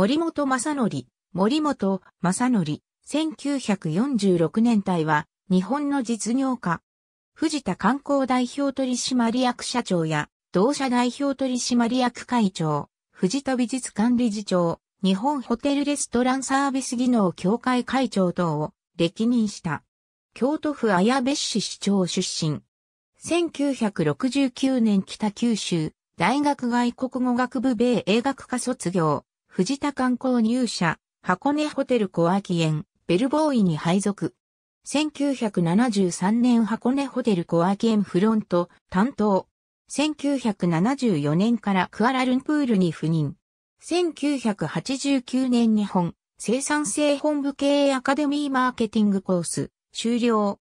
森本正則、森本正則、1946年代は、日本の実業家。藤田観光代表取締役社長や、同社代表取締役会長、藤田美術館理事長、日本ホテルレストランサービス技能協会会長等を歴任した。京都府綾部市市長出身。1969年北九州大学外国語学部米英学科卒業。藤田観光入社、箱根ホテル小秋園、ベルボーイに配属。1973年箱根ホテル小秋園フロント担当。1974年からクアラルンプールに赴任。1989年日本生産性本部経営アカデミーマーケティングコース終了。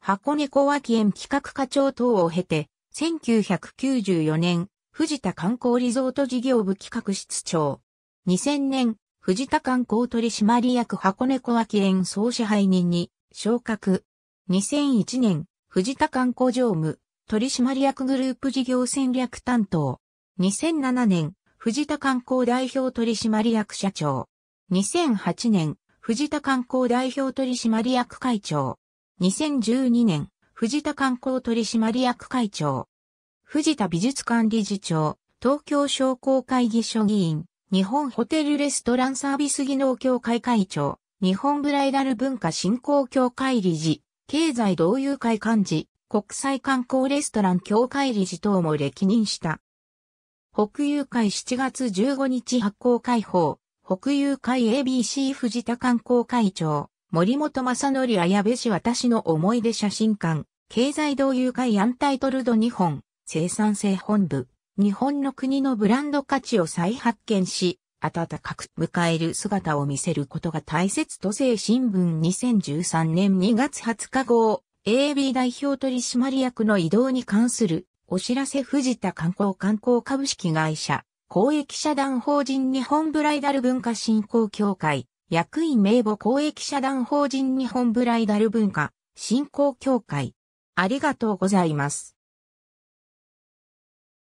箱根小秋園企画課長等を経て、1994年、藤田観光リゾート事業部企画室長。2000年、藤田観光取締役箱根小脇園総支配人に昇格。2001年、藤田観光常務、取締役グループ事業戦略担当。2007年、藤田観光代表取締役社長。2008年、藤田観光代表取締役会長。2012年、藤田観光取締役会長。藤田美術館理事長、東京商工会議所議員、日本ホテルレストランサービス技能協会会長、日本ブライダル文化振興協会理事、経済同友会幹事、国際観光レストラン協会理事等も歴任した。北友会7月15日発行会報、北友会 ABC 藤田観光会長、森本正則綾部氏私の思い出写真館、経済同友会アンタイトルド日本、生産性本部。日本の国のブランド価値を再発見し、暖かく迎える姿を見せることが大切と政新聞2013年2月20日号、AB 代表取締役の移動に関するお知らせ藤田観光観光株式会社、公益社団法人日本ブライダル文化振興協会、役員名簿公益社団法人日本ブライダル文化振興協会。ありがとうございます。